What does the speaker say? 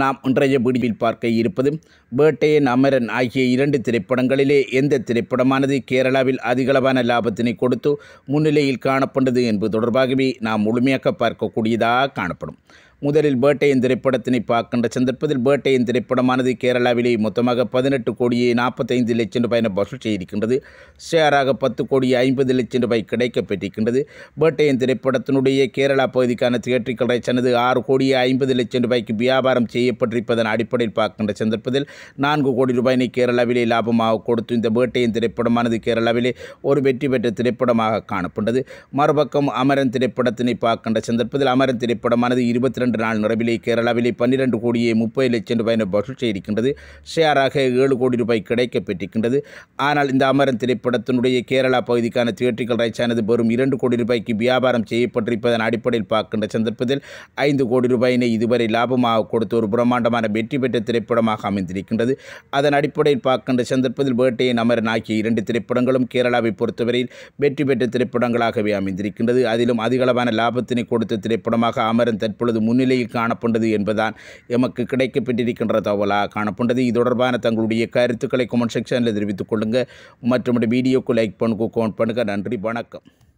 நாம் இன்றைய விடுவில் பார்க்க இருப்பது வேட்டையன் அமரன் ஆகிய இரண்டு திரைப்படங்களிலே எந்த திரைப்படமானது கேரளாவில் அதிகளவான லாபத்தினை கொடுத்து முன்னிலையில் காணப்பட்டது என்பது தொடர்பாகவே நாம் முழுமையாக பார்க்கக்கூடியதாக காணப்படும் முதலில் பேட்டையின் திரைப்படத்தினை பார்க்கின்ற சந்தர்ப்பத்தில் பேட்டையின் திரைப்படமானது கேரளாவிலே மொத்தமாக பதினெட்டு கோடியே நாற்பத்தைந்து லட்சம் ரூபாய் என வசூல் செய்திருக்கின்றது ஷேராக பத்து கோடி ஐம்பது லட்சம் ரூபாய் கிடைக்கப்பட்டிருக்கின்றது பேட்டையின் திரைப்படத்தினுடைய கேரளா பகுதிக்கான தியேட்டரிக்கல் சனது ஆறு கோடி ஐம்பது லட்சம் ரூபாய்க்கு வியாபாரம் செய்யப்பட்டிருப்பதன் அடிப்படையில் பார்க்கின்ற சந்தர்ப்பத்தில் நான்கு கோடி ரூபாயினை கேரளாவிலே லாபமாக கொடுத்து இந்த வேட்டையின் திரைப்படமானது கேரளாவிலே ஒரு வெற்றி பெற்ற திரைப்படமாக காணப்பட்டது மறுபக்கம் அமரன் திரைப்படத்தினை பார்க்கின்ற சந்தர்ப்பத்தில் அமரன் திரைப்படமானது இருபத்தி ரெண்டு நாள் நிறவிலே கேரளாவிலே பன்னிரண்டு கோடியே முப்பது லட்சம் ரூபாய் வசூல் செய்திருக்கின்றது ஷேராக ஏழு கோடி ரூபாய் கிடைக்க பெற்றிருக்கின்றது ஆனால் இந்த அமரன் திரைப்படத்தினுடைய கேரளா பகுதிக்கான தியேட்டர்கள் ரைச்சானது வெறும் இரண்டு கோடி ரூபாய்க்கு வியாபாரம் செய்யப்பட்டிருப்பதன் அடிப்படையில் பார்க்கின்ற சந்தர்ப்பத்தில் ஐந்து கோடி ரூபாயினை இதுவரை லாபமாக கொடுத்து ஒரு பிரம்மாண்டமான வெற்றி பெற்ற திரைப்படமாக அமைந்திருக்கின்றது அதன் அடிப்படையில் பார்க்கின்ற சந்தர்ப்பத்தில் வேட்டையின் அமரன் ஆகிய இரண்டு திரைப்படங்களும் கேரளாவை பொறுத்தவரையில் வெற்றி பெற்ற திரைப்படங்களாகவே அமைந்திருக்கின்றது அதிலும் அதிகளவான லாபத்தினை கொடுத்த திரைப்படமாக அமரன் தற்பொழுது முன்னிலையில் காணப்பட்டது என்பதான் எமக்கு கிடைக்கப்பட்டிருக்கின்ற தகவலாக காணப்பட்டது இது தொடர்பான தங்களுடைய கருத்துக்களை கொமெண்ட் செக்ஷனில் தெரிவித்துக் கொள்ளுங்கள் மற்றும் வீடியோக்கு லைக் பண்ணுங்க கமெண்ட் பண்ணுங்கள் நன்றி வணக்கம்